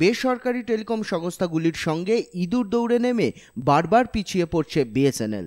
বেসরকারি টেলিকম সংস্থাগুলির সঙ্গে ইঁদুর দৌড়ে নেমে বারবার পিছিয়ে পড়ছে বিএসএনএল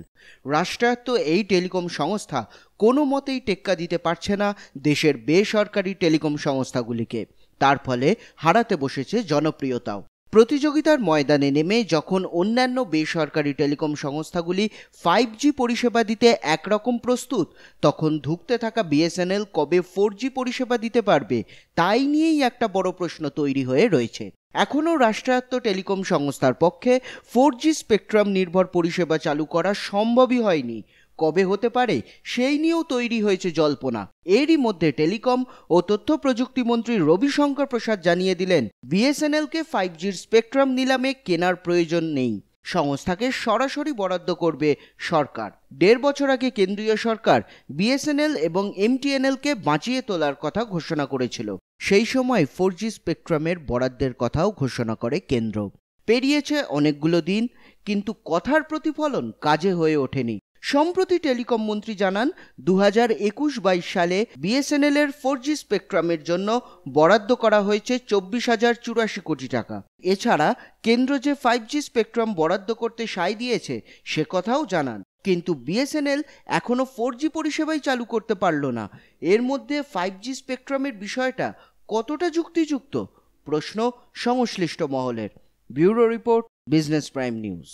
রাষ্ট্রায়ত্ত এই টেলিকম সংস্থা কোনো মতেই টেক্কা দিতে পারছে না দেশের বেসরকারি টেলিকম সংস্থাগুলিকে তার ফলে হারাতে বসেছে জনপ্রিয়তাও প্রতিযোগিতার ময়দানে নেমে যখন অন্যান্য বেসরকারি টেলিকম সংস্থাগুলি ফাইভ জি পরিষেবা দিতে একরকম প্রস্তুত তখন ধুঁকতে থাকা বিএসএনএল কবে ফোর জি পরিষেবা দিতে পারবে তাই নিয়েই একটা বড় প্রশ্ন তৈরি হয়ে রয়েছে এখনও রাষ্ট্রায়ত্ত টেলিকম সংস্থার পক্ষে ফোর জি স্পেকট্রাম নির্ভর পরিষেবা চালু করা সম্ভবই হয়নি কবে হতে পারে সেই নিয়েও তৈরি হয়েছে জল্পনা এরই মধ্যে টেলিকম ও তথ্য প্রযুক্তি মন্ত্রী রবিশঙ্কর প্রসাদ জানিয়ে দিলেন বিএসএনএলকে ফাইভ জির স্পেকট্রাম নিলামে কেনার প্রয়োজন নেই সংস্থাকে সরাসরি বরাদ্দ করবে সরকার দেড় বছর আগে কেন্দ্রীয় সরকার বিএসএনএল এবং এমটিএনএলকে বাঁচিয়ে তোলার কথা ঘোষণা করেছিল সেই সময় ফোর জি স্পেকট্রামের বরাদ্দের কথাও ঘোষণা করে কেন্দ্র পেরিয়েছে অনেকগুলো দিন কিন্তু কথার প্রতিফলন কাজে হয়ে ওঠেনি সম্প্রতি টেলিকম মন্ত্রী জানান দু হাজার একুশ বাইশ সালে বিএসএনএল এর ফোর জি স্পেকট্রামের জন্য বরাদ্দ করা হয়েছে চব্বিশ হাজার চুরাশি কোটি টাকা এছাড়া কেন্দ্র যে ফাইভ জি স্পেকট্রাম বরাদ্দ করতে সায় দিয়েছে সে কথাও জানান কিন্তু বিএসএনএল এখনও ফোর জি পরিষেবাই চালু করতে পারল না এর মধ্যে ফাইভ জি স্পেকট্রামের বিষয়টা কতটা যুক্তিযুক্ত প্রশ্ন সংশ্লিষ্ট মহলের bureau report business prime news